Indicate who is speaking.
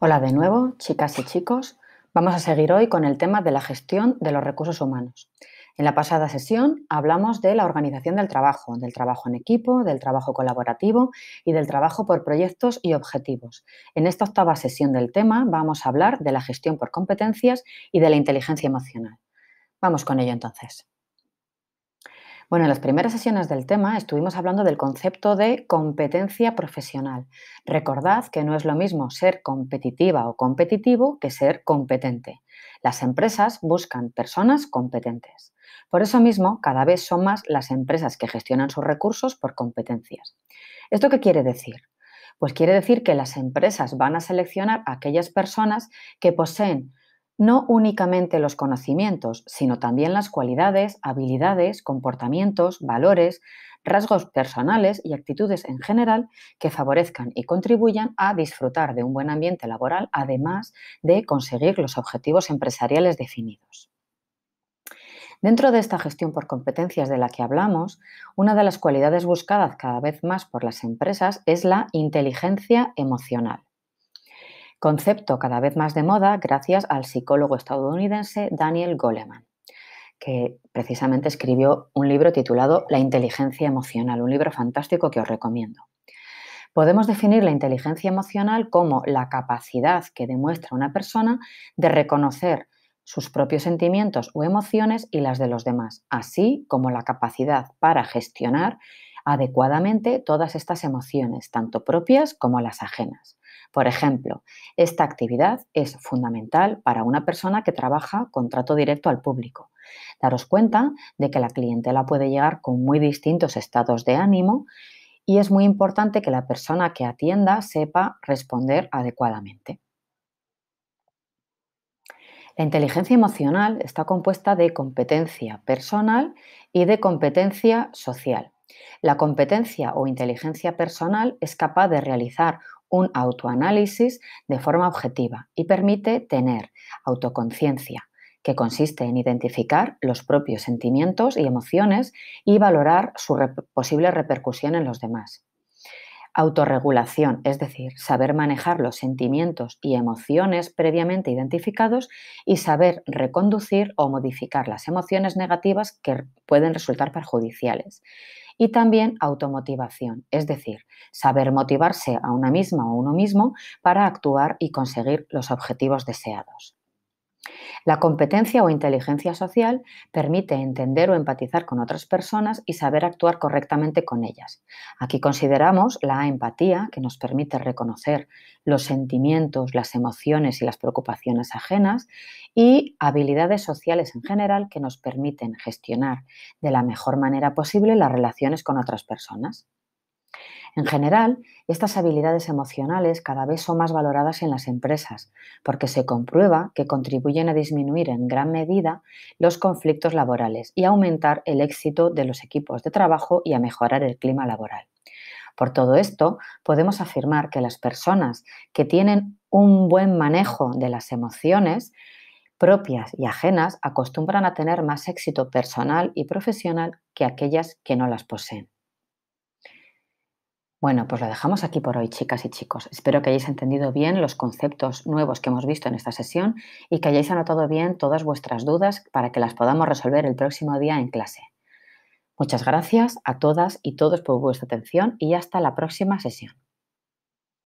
Speaker 1: Hola de nuevo, chicas y chicos. Vamos a seguir hoy con el tema de la gestión de los recursos humanos. En la pasada sesión hablamos de la organización del trabajo, del trabajo en equipo, del trabajo colaborativo y del trabajo por proyectos y objetivos. En esta octava sesión del tema vamos a hablar de la gestión por competencias y de la inteligencia emocional. Vamos con ello entonces. Bueno, en las primeras sesiones del tema estuvimos hablando del concepto de competencia profesional. Recordad que no es lo mismo ser competitiva o competitivo que ser competente. Las empresas buscan personas competentes. Por eso mismo, cada vez son más las empresas que gestionan sus recursos por competencias. ¿Esto qué quiere decir? Pues quiere decir que las empresas van a seleccionar a aquellas personas que poseen no únicamente los conocimientos, sino también las cualidades, habilidades, comportamientos, valores, rasgos personales y actitudes en general que favorezcan y contribuyan a disfrutar de un buen ambiente laboral, además de conseguir los objetivos empresariales definidos. Dentro de esta gestión por competencias de la que hablamos, una de las cualidades buscadas cada vez más por las empresas es la inteligencia emocional concepto cada vez más de moda gracias al psicólogo estadounidense Daniel Goleman, que precisamente escribió un libro titulado La inteligencia emocional, un libro fantástico que os recomiendo. Podemos definir la inteligencia emocional como la capacidad que demuestra una persona de reconocer sus propios sentimientos o emociones y las de los demás, así como la capacidad para gestionar adecuadamente todas estas emociones, tanto propias como las ajenas. Por ejemplo, esta actividad es fundamental para una persona que trabaja con trato directo al público. Daros cuenta de que la clientela puede llegar con muy distintos estados de ánimo y es muy importante que la persona que atienda sepa responder adecuadamente. La inteligencia emocional está compuesta de competencia personal y de competencia social. La competencia o inteligencia personal es capaz de realizar un autoanálisis de forma objetiva y permite tener autoconciencia, que consiste en identificar los propios sentimientos y emociones y valorar su posible repercusión en los demás. Autorregulación, es decir, saber manejar los sentimientos y emociones previamente identificados y saber reconducir o modificar las emociones negativas que pueden resultar perjudiciales y también automotivación, es decir, saber motivarse a una misma o uno mismo para actuar y conseguir los objetivos deseados. La competencia o inteligencia social permite entender o empatizar con otras personas y saber actuar correctamente con ellas. Aquí consideramos la empatía, que nos permite reconocer los sentimientos, las emociones y las preocupaciones ajenas, y habilidades sociales en general que nos permiten gestionar de la mejor manera posible las relaciones con otras personas. En general, estas habilidades emocionales cada vez son más valoradas en las empresas, porque se comprueba que contribuyen a disminuir en gran medida los conflictos laborales y a aumentar el éxito de los equipos de trabajo y a mejorar el clima laboral. Por todo esto, podemos afirmar que las personas que tienen un buen manejo de las emociones propias y ajenas acostumbran a tener más éxito personal y profesional que aquellas que no las poseen. Bueno, pues lo dejamos aquí por hoy, chicas y chicos. Espero que hayáis entendido bien los conceptos nuevos que hemos visto en esta sesión y que hayáis anotado bien todas vuestras dudas para que las podamos resolver el próximo día en clase. Muchas gracias a todas y todos por vuestra atención y hasta la próxima sesión.